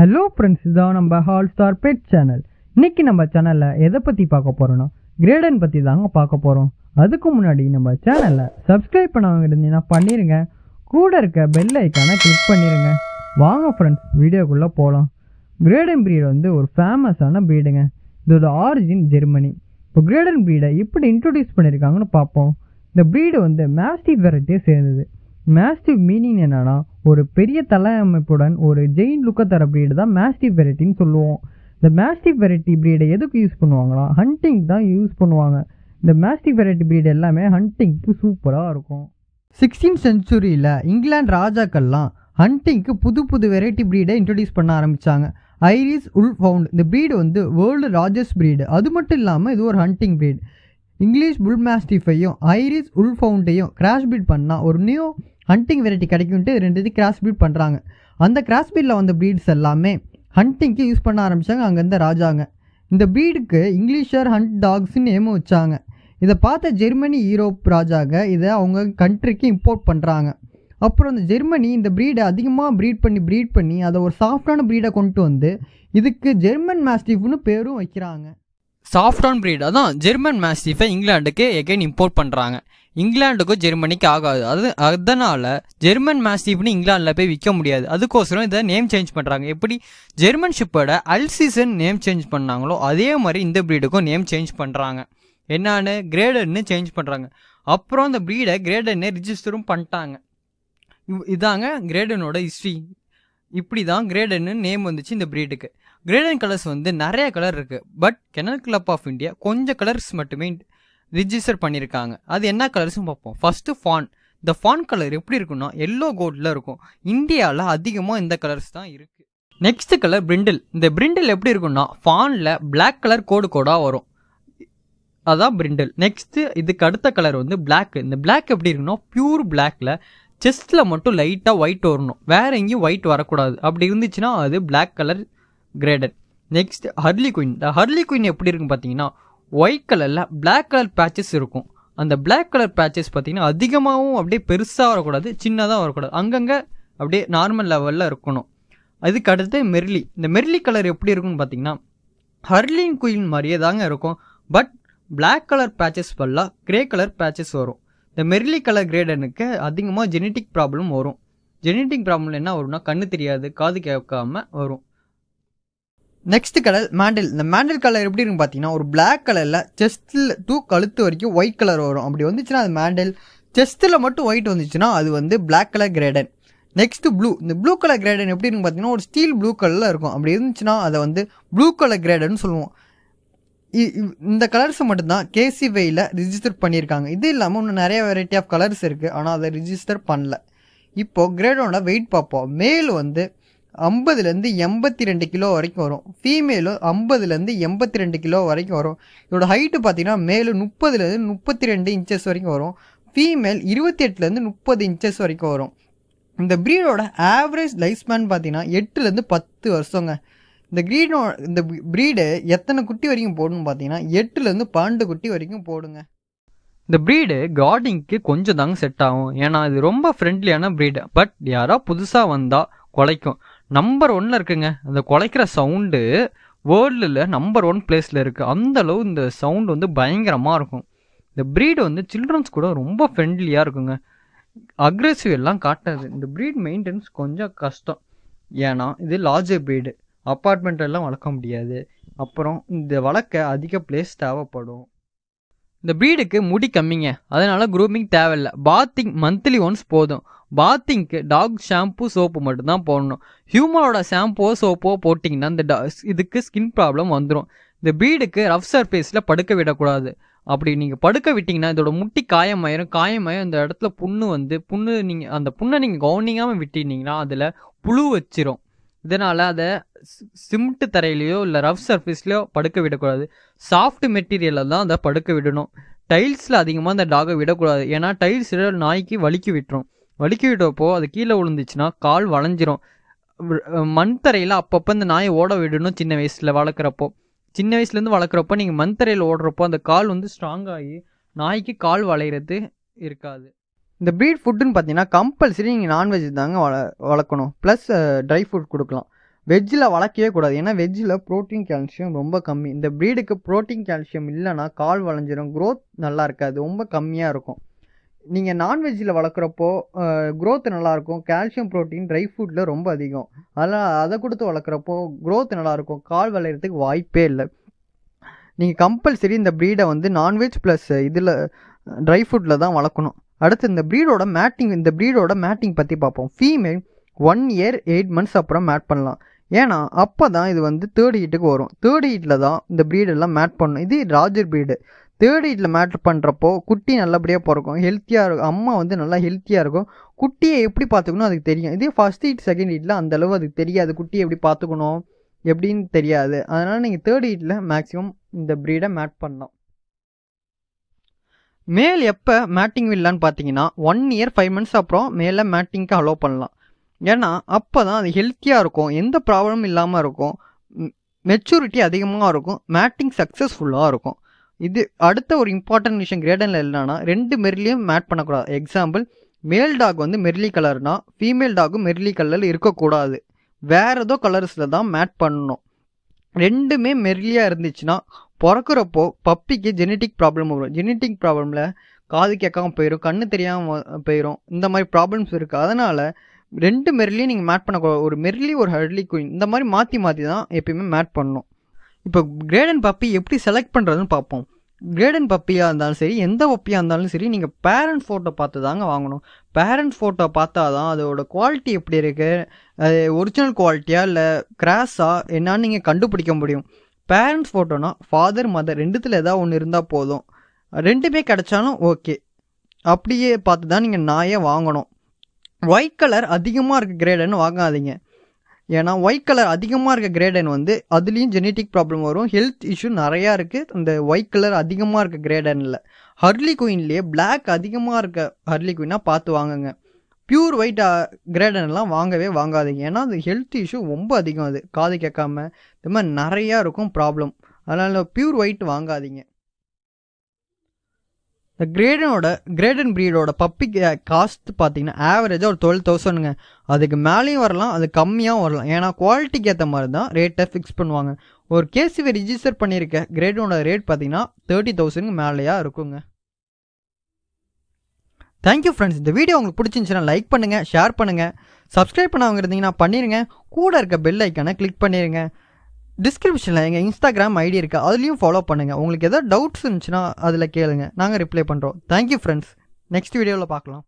hello friends இதுதான் நம்ம hall star bed channel இன்றைக்கி நம்ம சேனலில் எதை பற்றி பார்க்க போகிறோன்னா கிரேடன் பற்றி தாங்க பார்க்க போகிறோம் அதுக்கு முன்னாடி நம்ம சேனலை சப்ஸ்கிரைப் பண்ணவங்க இருந்தீங்கன்னா பண்ணிடுங்க கூட இருக்க பெல் ஐக்கானை கிளிக் பண்ணிடுங்க வாங்க ஃப்ரெண்ட்ஸ் வீடியோக்குள்ளே போகலாம் கிரேடன் ப்ரீடு வந்து ஒரு ஃபேமஸான ப்ரீடுங்க இதோட ஆரிஜின் ஜெர்மனி இப்போ கிரேடன் பிரீடை எப்படி இன்ட்ரொடியூஸ் பண்ணியிருக்காங்கன்னு பார்ப்போம் இந்த ப்ரீடு வந்து மேஸ்டிவ் வெரைட்டியை சேர்ந்தது மேஸ்டிவ் மீனிங் என்னென்னா ஒரு பெரிய தலையமைப்புடன் ஒரு ஜெயின் லுக்க தர பிரீடு தான் மேஸ்டிவ் வெரைட்டின்னு சொல்லுவோம் இந்த மேஸ்டிவ் வெரைட்டி பிரீடை எதுக்கு யூஸ் பண்ணுவாங்களா ஹண்டிங் தான் யூஸ் பண்ணுவாங்க இந்த மேஸ்டிவ் வெரைட்டி பிரீடு எல்லாமே ஹண்டிங்க்கு சூப்பராக இருக்கும் சிக்ஸ்டீன் செஞ்சுரியில் இங்கிலாந்து ராஜாக்கள்லாம் ஹண்டிங்க்கு புது புது வெரைட்டி ப்ரீடை இன்ட்ரடியூஸ் பண்ண ஆரம்பித்தாங்க ஐரிஸ் உல் ஃபவுண்ட் இந்த ப்ரீடு வந்து வேர்ல்டு ராஜஸ் ப்ரீடு அது மட்டும் இல்லாமல் இது ஒரு ஹண்டிங் ப்ரீடு இங்கிலீஷ் புல் மேஸ்டிஃபையும் ஐரிஸ் உல் ஃபவுண்டையும் கிராஷ் பீட் பண்ணால் ஒரு நியூ ஹண்டிங் வெரைட்டி கிடைக்கும்ட்டு ரெண்டு இது கிராஸ் பீட் பண்ணுறாங்க அந்த கிராஸ் பீட்டில் வந்த ப்ரீட்ஸ் எல்லாமே ஹண்டிங்க்கு யூஸ் பண்ண ஆரம்பித்தாங்க அங்கேருந்து ராஜாங்க இந்த ப்ரீடுக்கு இங்கிலீஷர் ஹண்ட் டாக்ஸ்ன்னு நேமும் வச்சாங்க இதை பார்த்த ஜெர்மனி யூரோப் ராஜாக இதை அவங்க கண்ட்ரிக்கு இம்போர்ட் பண்ணுறாங்க அப்புறம் இந்த ஜெர்மனி இந்த ப்ரீடை அதிகமாக ப்ரீட் பண்ணி ப்ரீட் பண்ணி அதை ஒரு சாஃப்டான ப்ரீடை கொண்டு வந்து இதுக்கு ஜெர்மன் மேஸ்டிஃப்னு பேரும் வைக்கிறாங்க சாஃப்டான் ப்ரீடாக தான் ஜெர்மன் மேஸ்டிஃபை இங்கிலாண்டுக்கு எகைன் இம்போர்ட் பண்ணுறாங்க இங்கிலாந்துக்கும் ஜெர்மனிக்கு ஆகாது அது அதனால் ஜெர்மன் மேஸ்டீப்னு இங்கிலாண்டில் போய் விற்க முடியாது அதுக்கோசரம் இதை நேம் சேஞ்ச் பண்ணுறாங்க எப்படி ஜெர்மன் ஷிப்போட அல் சீசன் நேம் சேஞ்ச் பண்ணாங்களோ அதே மாதிரி இந்த ப்ரீடுக்கும் நேம் சேஞ்ச் பண்ணுறாங்க என்னான்னு கிரேடர்னு சேஞ்ச் பண்ணுறாங்க அப்புறம் அந்த ப்ரீடை கிரேடர்னு ரிஜிஸ்டரும் பண்ணிட்டாங்க இதாங்க கிரேடனோட ஹிஸ்ட்ரி இப்படி தான் கிரேடன்னு நேம் வந்துச்சு இந்த ப்ரீடுக்கு கிரேடன் கலர்ஸ் வந்து நிறைய கலர் இருக்குது but kennel club of India கொஞ்சம் கலர்ஸ் மட்டுமே ரிஜிஸ்டர் பண்ணியிருக்காங்க அது என்ன கலர்ஸும் பார்ப்போம் ஃபஸ்ட்டு ஃபான் இந்த ஃபான் கலர் எப்படி இருக்குன்னா எல்லோ கோல்டில் இருக்கும் இந்தியாவில் அதிகமாக இந்த கலர்ஸ் தான் இருக்குது நெக்ஸ்ட் கலர் பிரிண்டில் இந்த பிரிண்டில் எப்படி இருக்குன்னா ஃபானில் பிளாக் கலர் கோடு கோடாக வரும் அதான் பிரிண்டில் நெக்ஸ்ட்டு இதுக்கு அடுத்த கலர் வந்து பிளாக் இந்த பிளாக் எப்படி இருக்குன்னா பியூர் பிளாக்கில் செஸ்ட்டில் மட்டும் லைட்டாக ஒயிட் வரணும் வேறு எங்கேயும் ஒயிட் வரக்கூடாது அப்படி இருந்துச்சுன்னா அது black colour great dane next harlequin இந்த ஹர்லி குயின் எப்படி இருக்குன்னு பார்த்தீங்கன்னா ஒயிட் கலரில் பிளாக் கலர் பேச்சஸ் இருக்கும் அந்த பிளாக் கலர் பேச்சஸ் பார்த்திங்கன்னா அதிகமாகவும் அப்படியே பெருசாக வரக்கூடாது சின்னதாக வரக்கூடாது அங்கங்கே அப்படியே நார்மல் லெவலில் இருக்கணும் அதுக்கு அடுத்து மெர்லி இந்த மெர்லி கலர் எப்படி இருக்கும்னு பார்த்தீங்கன்னா ஹர்லின் குயின் மாதிரியே தாங்க இருக்கும் பட் பிளாக் கலர் பேச்சஸ் பதிலாக க்ரே கலர் பேச்சஸ் வரும் இந்த மெர்லி கலர் கிரேடனுக்கு அதிகமாக ஜெனட்டிக் ப்ராப்ளம் வரும் ஜெனட்டிக் ப்ராப்ளம் என்ன வரும்னா கண்ணு தெரியாது காது கேட்காம வரும் நெக்ஸ்ட் கலர் மேண்டில் இந்த மேண்டில் கலர் எப்படி இருக்கும் பார்த்தீங்கன்னா ஒரு பிளாக் கலரில் செஸ்ட்டில் டூ கழுத்து வரைக்கும் ஒயிட் கலர் வரும் அப்படி வந்துச்சுன்னா அது மேண்டில் செஸ்ட்டில் மட்டும் ஒயிட் வந்துச்சுன்னா அது வந்து black colour great dane next blue இந்த ப்ளூ கலர் கிரேடன் எப்படி இருக்கும் பார்த்தீங்கன்னா ஒரு ஸ்டீல் ப்ளூ கலரில் இருக்கும் அப்படி இருந்துச்சுன்னா அதை வந்து ப்ளூ கலர் கிரேடன் சொல்லுவோம் இந்த கலர்ஸ் மட்டும்தான் கேசிவேயில் ரிஜிஸ்டர் பண்ணியிருக்காங்க இது இல்லாமல் இன்னும் நிறைய வெரைட்டி ஆஃப் கலர்ஸ் இருக்குது ஆனால் அதை ரிஜிஸ்டர் பண்ணல இப்போது கிரேடோட வெயிட் பார்ப்போம் மேல் வந்து ஐம்பதுலேருந்து எண்பத்தி ரெண்டு கிலோ வரைக்கும் வரும் ஃபீமேலும் ஐம்பதுலேருந்து எண்பத்தி ரெண்டு கிலோ வரைக்கும் வரும் இதோட ஹைட்டு பார்த்தீங்கன்னா மேலும் முப்பதுலேருந்து முப்பத்தி ரெண்டு இன்ச்சஸ் வரைக்கும் வரும் ஃபீமேல் இருபத்தி எட்டுலேருந்து முப்பது இன்ச்சஸ் வரைக்கும் வரும் இந்த ப்ரீடோட ஆவரேஜ் லைஃப் ஸ்பேன் பார்த்தீங்கன்னா எட்டுலேருந்து பத்து வருஷங்க இந்த க்ரீடோ இந்த ப்ரீடு எத்தனை குட்டி வரைக்கும் போடணும்னு பார்த்தீங்கன்னா எட்டுலேருந்து பன்னெண்டு குட்டி வரைக்கும் போடுங்க இந்த ப்ரீடு கார்டிங்க்கு கொஞ்சம் தாங்க செட் ஆகும் ஏன்னா இது ரொம்ப ஃப்ரெண்ட்லியான ப்ரீடு பட் யாரோ புதுசாக வந்தால் குலைக்கும் நம்பர் ஒன்னில் இருக்குங்க அந்த குலைக்கிற சவுண்டு வேர்ல்டில் நம்பர் ஒன் பிளேஸில் இருக்குது அந்த அளவு இந்த சவுண்ட் வந்து பயங்கரமாக இருக்கும் இந்த ப்ரீடு வந்து சில்ட்ரன்ஸ் கூட ரொம்ப ஃப்ரெண்ட்லியாக இருக்குங்க அக்ரெசிவ் எல்லாம் காட்டாது இந்த ப்ரீட் மெயின்டெனன்ஸ் கொஞ்சம் கஷ்டம் ஏன்னா இது லார்ஜர் ப்ரீடு அப்பார்ட்மெண்ட்டெல்லாம் வளர்க்க முடியாது அப்புறம் இந்த வளர்க்க அதிக பிளேஸ் தேவைப்படும் இந்த ப்ரீடுக்கு முடி கம்மிங்க அதனால் குரூமிங் தேவையில்லை பாத்திங் மந்த்லி ஒன்ஸ் போதும் பாத்திங்க்கு டாக் ஷாம்பு சோப்பு மட்டும்தான் போடணும் ஹியூமனோட ஷாம்புவோ சோப்போ போட்டிங்கன்னா இந்த டா இதுக்கு ஸ்கின் ப்ராப்ளம் வந்துடும் இந்த ப்ரீடுக்கு ரஃப் சர்ஃபேஸில் படுக்க விடக்கூடாது அப்படி நீங்கள் படுக்க விட்டிங்கன்னா இதோட முட்டி காயமாயிரும் காயமாயிரும் இந்த இடத்துல புண்ணு வந்து புண்ணு நீங்கள் அந்த புண்ணை நீங்கள் கவனிக்காமல் விட்டிருந்தீங்கன்னா அதில் புழு வச்சிரும் இதனால் அதை சிமெண்ட் தரையிலையோ இல்லை ரஃப் சர்ஃபேஸ்லையோ படுக்க விடக்கூடாது சாஃப்ட் மெட்டீரியலில் தான் அதை படுக்க விடணும் டைல்ஸில் அதிகமாக அந்த டாகை விடக்கூடாது ஏன்னா டைல்ஸ் நாய்க்கு வலிக்கு விட்டுரும் வலிக்கு விட்டப்போ அது கீழே விழுந்துச்சுன்னா கால் வளைஞ்சிரும் மண் தரையில் அப்பப்போ அந்த நாயை ஓட விடணும் சின்ன வயசில் வளர்க்குறப்போ சின்ன வயசுலேருந்து வளர்க்குறப்போ நீங்கள் மண் தரையில் ஓடுறப்போ அந்த கால் வந்து ஸ்ட்ராங் ஆகி நாய்க்கு கால் வளையிறது இருக்காது இந்த ப்ரீட் ஃபுட்டுன்னு பார்த்தீங்கன்னா கம்பல்சரி நீங்கள் நான்வெஜ் தாங்க வள வளர்க்கணும் ப்ளஸ் ட்ரை ஃப்ரூட் கொடுக்கலாம் வெஜ்ஜில் வளர்க்கவே கூடாது ஏன்னா வெஜ்ஜில் ப்ரோட்டீன் கால்சியம் ரொம்ப கம்மி இந்த ப்ரீடுக்கு ப்ரோட்டீன் கால்சியம் இல்லைன்னா கால் வளைஞ்சிரும் க்ரோத் நல்லா இருக்காது ரொம்ப கம்மியாக இருக்கும் நீங்கள் நான்வெஜ்ஜில் வளர்க்குறப்போ க்ரோத் நல்லாயிருக்கும் கால்சியம் ப்ரோட்டீன் ட்ரை ஃப்ரூட்டில் ரொம்ப அதிகம் அதனால் அதை கொடுத்து வளர்க்குறப்போ க்ரோத் நல்லாயிருக்கும் கால் வளையிறதுக்கு வாய்ப்பே இல்லை நீங்கள் கம்பல்சரி இந்த ப்ரீடை வந்து நான்வெஜ் ப்ளஸ் இதில் ட்ரை ஃப்ரூட்டில் தான் வளர்க்கணும் அடுத்து இந்த ப்ரீடோட மேட்டிங் இந்த ப்ரீடோட மேட்டிங் பற்றி பார்ப்போம் female one year eight months அப்புறம் மேட் பண்ணலாம் ஏன்னா அப்போ தான் இது வந்து தேர்ட் ஹீட்டுக்கு வரும் தேர்ட் ஹீட்டில் தான் இந்த ப்ரீடெல்லாம் மேட் பண்ணணும் இது ராஜர் ப்ரீடு தேர்ட் ஹீட்டில் மேட்ரு பண்ணுறப்போ குட்டி நல்லபடியாக பிறக்கும் ஹெல்த்தியாக இருக்கும் அம்மா வந்து நல்லா ஹெல்த்தியாக இருக்கும் குட்டியை எப்படி பார்த்துக்கணும் அதுக்கு தெரியும் இதே ஃபஸ்ட் ஹீட் செகண்ட் ஹீட்டில் அந்தளவு அதுக்கு தெரியாது குட்டியை எப்படி பார்த்துக்கணும் எப்படின்னு தெரியாது அதனால் நீங்கள் தேர்ட் ஹீட்டில் மேக்ஸிமம் இந்த ப்ரீடை மேட் பண்ணலாம் மேல் எப்போ மேட்டிங் இல்லைன்னு பார்த்தீங்கன்னா ஒன் இயர் ஃபைவ் மந்த்ஸ் அப்புறம் மேலே மேட்டிங்க்கு அலோவ் பண்ணலாம் ஏன்னா அப்போ தான் அது ஹெல்த்தியாக இருக்கும் எந்த ப்ராப்ளமும் இல்லாமல் இருக்கும் மெச்சூரிட்டி அதிகமாக இருக்கும் மேட்டிங் சக்ஸஸ்ஃபுல்லாக இருக்கும் இது அடுத்த ஒரு இம்பார்ட்டன்ட் விஷயம் கிரேடனில் இல்லைன்னா ரெண்டு மெரிலையும் மேட் பண்ணக்கூடாது எக்ஸாம்பிள் மேல் டாக் வந்து மெர்லி கலர்னால் ஃபீமேல் டாகும் மெர்லி கலரில் இருக்கக்கூடாது வேறு ஏதோ கலர்ஸில் தான் மேட் பண்ணணும் ரெண்டுமே மெர்லியாக இருந்துச்சுன்னா பிறக்கிறப்போ பப்பிக்கு ஜெனட்டிக் ப்ராப்ளம் வரும் ஜெனட்டிக் ப்ராப்ளமில் காது கேட்காமல் போயிடும் கண்ணு தெரியாமல் போயிடும் இந்த மாதிரி ப்ராப்ளம்ஸ் இருக்குது அதனால் ரெண்டு மெர்லியும் நீங்கள் மேட் பண்ணக்கூடாது ஒரு மெர்லி ஒரு ஹர்லி குயின் இந்த மாதிரி மாற்றி மாற்றி தான் எப்பயுமே மேட் பண்ணணும் இப்போ கிரேட் அண்ட் பப்பி எப்படி செலக்ட் பண்ணுறதுன்னு பார்ப்போம் கிரேடன் பப்பியாக இருந்தாலும் சரி எந்த பப்பியாக இருந்தாலும் சரி நீங்கள் பேரண்ட் ஃபோட்டோ பார்த்து தாங்க வாங்கணும் பேரண்ட் ஃபோட்டோ பார்த்தா தான் அதோட குவாலிட்டி எப்படி இருக்குது அது ஒரிஜினல் குவாலிட்டியாக இல்லை கிராஸாக என்னான்னு நீங்கள் கண்டுபிடிக்க முடியும் பேரண்ட்ஸ் ஃபோட்டோனா ஃபாதர் மதர் ரெண்டுத்தில் ஏதாவது ஒன்று இருந்தால் போதும் ரெண்டுமே கிடச்சாலும் ஓகே அப்படியே பார்த்து தான் நீங்கள் நாயே வாங்கணும் ஒயிட் கலர் அதிகமாக இருக்குது கிரேடன்னு வாங்காதீங்க ஏன்னா ஒயிட் கலர் அதிகமாக இருக்க கிரேடன் வந்து அதுலேயும் ஜெனட்டிக் ப்ராப்ளம் வரும் ஹெல்த் இஷ்யூ நிறையா இருக்குது அந்த ஒயிட் கலர் அதிகமாக இருக்க கிரேடனில் ஹர்லி குயின்லேயே பிளாக் அதிகமாக இருக்க ஹர்லி குயினாக பார்த்து வாங்குங்க பியூர் ஒயிட் கிரேடன்லாம் வாங்கவே வாங்காதீங்க ஏன்னா அது ஹெல்த் இஷ்யூ ரொம்ப அதிகம் அது காது கேட்காம இந்த மாதிரி நிறையா இருக்கும் ப்ராப்ளம் அதனால் பியூர் ஒயிட் வாங்காதீங்க இந்த கிரேடனோட கிரேடன் ப்ரீடோட பப்பி காஸ்ட் பார்த்தீங்கன்னா ஆவரேஜாக ஒரு டுவெல் தௌசண்ட்ங்க அதுக்கு மேலேயும் வரலாம் அது கம்மியாகவும் வரலாம் ஏன்னா குவாலிட்டிக்கு ஏற்ற மாதிரி தான் ரேட்டை ஃபிக்ஸ் பண்ணுவாங்க ஒரு கேசிவை ரிஜிஸ்டர் பண்ணியிருக்க கிரேடனோட ரேட் பார்த்தீங்கன்னா தேர்ட்டி தௌசண்ட்க்கு மேலேயா இருக்குங்க தேங்க்யூ ஃப்ரெண்ட்ஸ் இந்த வீடியோ உங்களுக்கு பிடிச்சிருந்துச்சுன்னா லைக் பண்ணுங்கள் ஷேர் பண்ணுங்கள் சப்ஸ்கிரைப் பண்ணவங்க இருந்தீங்கன்னா பண்ணிடுங்க கூட இருக்க பெல் ஐக்கானை கிளிக் பண்ணிடுங்க டிஸ்கிரிப்ஷனில் எங்கள் இன்ஸ்டாகிராம் ஐடி இருக்குது அதுலேயும் ஃபாலோ பண்ணுங்கள் உங்களுக்கு எதாவது டவுட்ஸ் இருந்துச்சுன்னா அதில் கேளுங்கள் நாங்கள் ரிப்ளை பண்ணுறோம் தேங்க்யூ ஃப்ரெண்ட்ஸ் நெக்ஸ்ட் வீடியோவில் பார்க்கலாம்